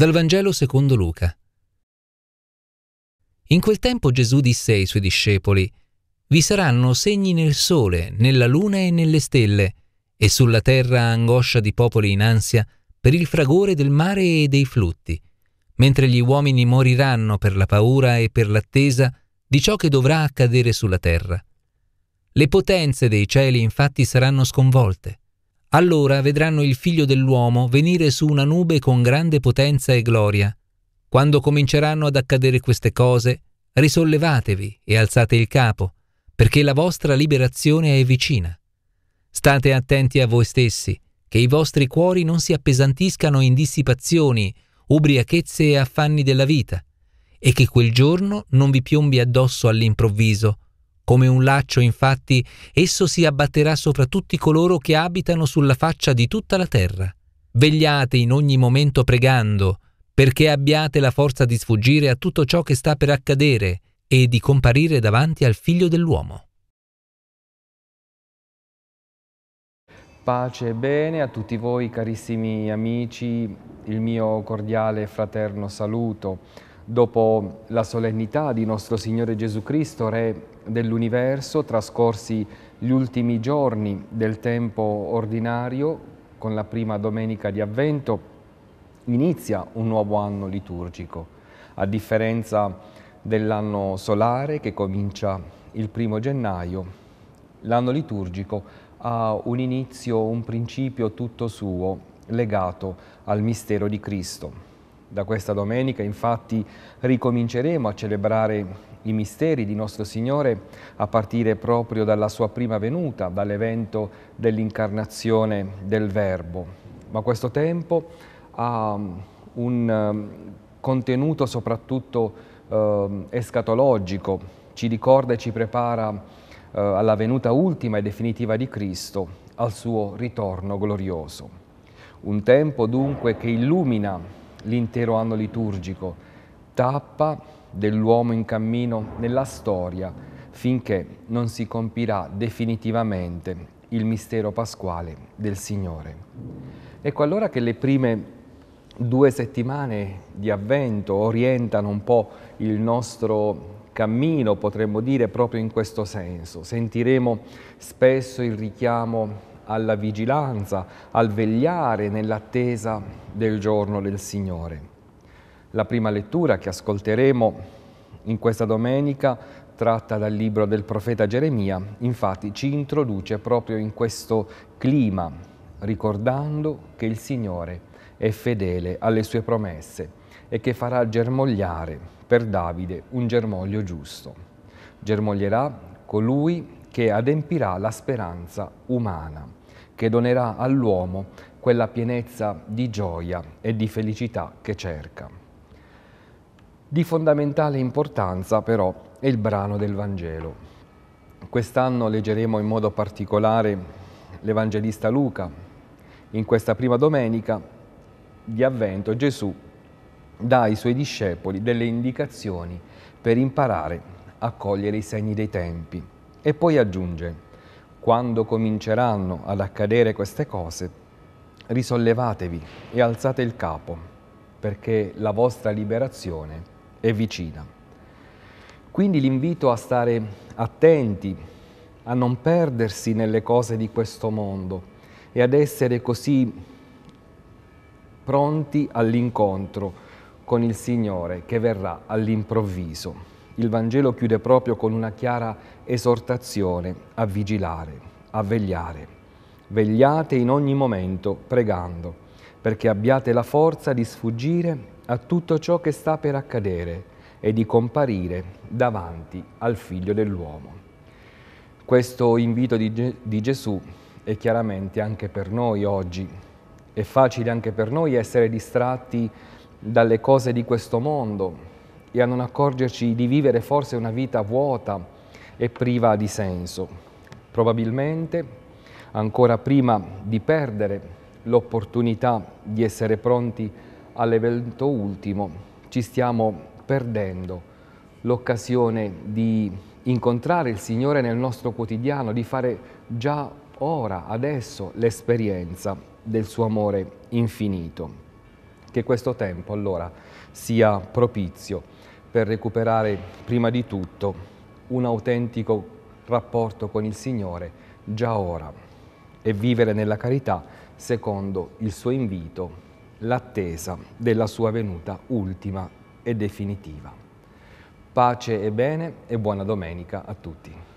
Dal Vangelo secondo Luca. In quel tempo Gesù disse ai suoi discepoli, Vi saranno segni nel sole, nella luna e nelle stelle, e sulla terra angoscia di popoli in ansia per il fragore del mare e dei flutti, mentre gli uomini moriranno per la paura e per l'attesa di ciò che dovrà accadere sulla terra. Le potenze dei cieli infatti saranno sconvolte allora vedranno il figlio dell'uomo venire su una nube con grande potenza e gloria. Quando cominceranno ad accadere queste cose, risollevatevi e alzate il capo, perché la vostra liberazione è vicina. State attenti a voi stessi, che i vostri cuori non si appesantiscano in dissipazioni, ubriachezze e affanni della vita, e che quel giorno non vi piombi addosso all'improvviso, come un laccio, infatti, esso si abbatterà sopra tutti coloro che abitano sulla faccia di tutta la terra. Vegliate in ogni momento pregando, perché abbiate la forza di sfuggire a tutto ciò che sta per accadere e di comparire davanti al figlio dell'uomo. Pace e bene a tutti voi carissimi amici, il mio cordiale e fraterno saluto dopo la solennità di nostro Signore Gesù Cristo, Re dell'universo, trascorsi gli ultimi giorni del tempo ordinario, con la prima domenica di avvento, inizia un nuovo anno liturgico, a differenza dell'anno solare che comincia il primo gennaio. L'anno liturgico ha un inizio, un principio tutto suo, legato al mistero di Cristo. Da questa domenica infatti ricominceremo a celebrare i misteri di nostro Signore a partire proprio dalla sua prima venuta, dall'evento dell'incarnazione del Verbo. Ma questo tempo ha um, un um, contenuto soprattutto eh, escatologico, ci ricorda e ci prepara eh, alla venuta ultima e definitiva di Cristo, al suo ritorno glorioso. Un tempo dunque che illumina l'intero anno liturgico, tappa dell'uomo in cammino nella storia finché non si compirà definitivamente il mistero pasquale del Signore. Ecco allora che le prime due settimane di avvento orientano un po' il nostro cammino, potremmo dire, proprio in questo senso. Sentiremo spesso il richiamo alla vigilanza, al vegliare nell'attesa del giorno del Signore. La prima lettura che ascolteremo in questa domenica tratta dal libro del profeta Geremia, infatti ci introduce proprio in questo clima, ricordando che il Signore è fedele alle sue promesse e che farà germogliare per Davide un germoglio giusto. Germoglierà colui che adempirà la speranza umana che donerà all'uomo quella pienezza di gioia e di felicità che cerca. Di fondamentale importanza però è il brano del Vangelo. Quest'anno leggeremo in modo particolare l'Evangelista Luca. In questa prima domenica di Avvento Gesù dà ai suoi discepoli delle indicazioni per imparare a cogliere i segni dei tempi e poi aggiunge quando cominceranno ad accadere queste cose, risollevatevi e alzate il capo, perché la vostra liberazione è vicina. Quindi l'invito a stare attenti, a non perdersi nelle cose di questo mondo e ad essere così pronti all'incontro con il Signore che verrà all'improvviso il Vangelo chiude proprio con una chiara esortazione a vigilare, a vegliare. Vegliate in ogni momento pregando, perché abbiate la forza di sfuggire a tutto ciò che sta per accadere e di comparire davanti al Figlio dell'uomo. Questo invito di, Ge di Gesù è chiaramente anche per noi oggi. È facile anche per noi essere distratti dalle cose di questo mondo, e a non accorgerci di vivere forse una vita vuota e priva di senso. Probabilmente, ancora prima di perdere l'opportunità di essere pronti all'evento ultimo, ci stiamo perdendo l'occasione di incontrare il Signore nel nostro quotidiano, di fare già ora, adesso, l'esperienza del suo amore infinito che questo tempo allora sia propizio per recuperare prima di tutto un autentico rapporto con il Signore già ora e vivere nella carità secondo il suo invito, l'attesa della sua venuta ultima e definitiva. Pace e bene e buona domenica a tutti.